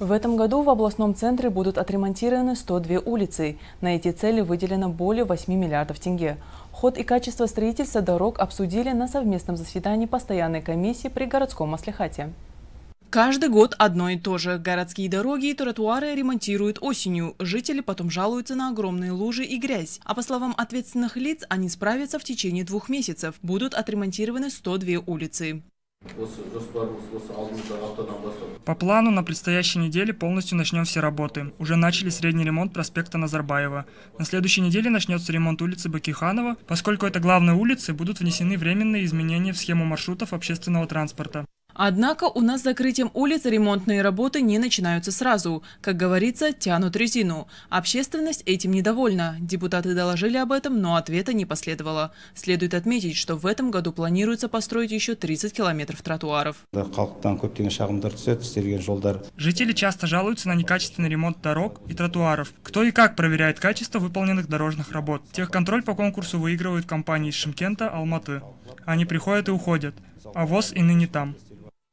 В этом году в областном центре будут отремонтированы 102 улицы. На эти цели выделено более 8 миллиардов тенге. Ход и качество строительства дорог обсудили на совместном заседании постоянной комиссии при городском маслихате. Каждый год одно и то же. Городские дороги и тротуары ремонтируют осенью. Жители потом жалуются на огромные лужи и грязь. А по словам ответственных лиц, они справятся в течение двух месяцев. Будут отремонтированы 102 улицы. По плану на предстоящей неделе полностью начнем все работы. Уже начали средний ремонт проспекта Назарбаева. На следующей неделе начнется ремонт улицы Бакиханова, поскольку это главные улицы, будут внесены временные изменения в схему маршрутов общественного транспорта. Однако у нас с закрытием улиц ремонтные работы не начинаются сразу. Как говорится, тянут резину. Общественность этим недовольна. Депутаты доложили об этом, но ответа не последовало. Следует отметить, что в этом году планируется построить еще 30 километров тротуаров. Жители часто жалуются на некачественный ремонт дорог и тротуаров. Кто и как проверяет качество выполненных дорожных работ? Техконтроль по конкурсу выигрывают компании из Шимкента, Алматы. Они приходят и уходят, а ВОЗ и ныне там.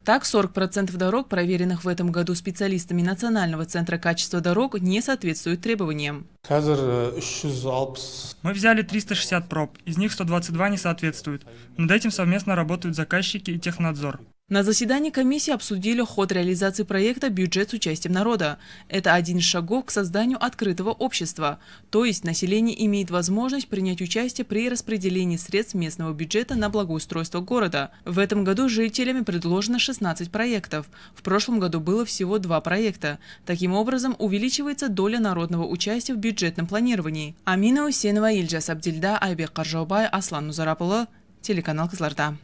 Так, 40% дорог, проверенных в этом году специалистами Национального центра качества дорог, не соответствуют требованиям. Э, Мы взяли 360 проб, из них 122 не соответствуют. Над этим совместно работают заказчики и технадзор. На заседании комиссии обсудили ход реализации проекта «Бюджет с участием народа». Это один из шагов к созданию открытого общества, то есть население имеет возможность принять участие при распределении средств местного бюджета на благоустройство города. В этом году жителями предложено 16 проектов. В прошлом году было всего два проекта. Таким образом, увеличивается доля народного участия в бюджетном планировании. Амина Усенова, Ильджас Абдильда, Айбек Каржаубай, Аслан Нузарапулы, телеканал Казларда.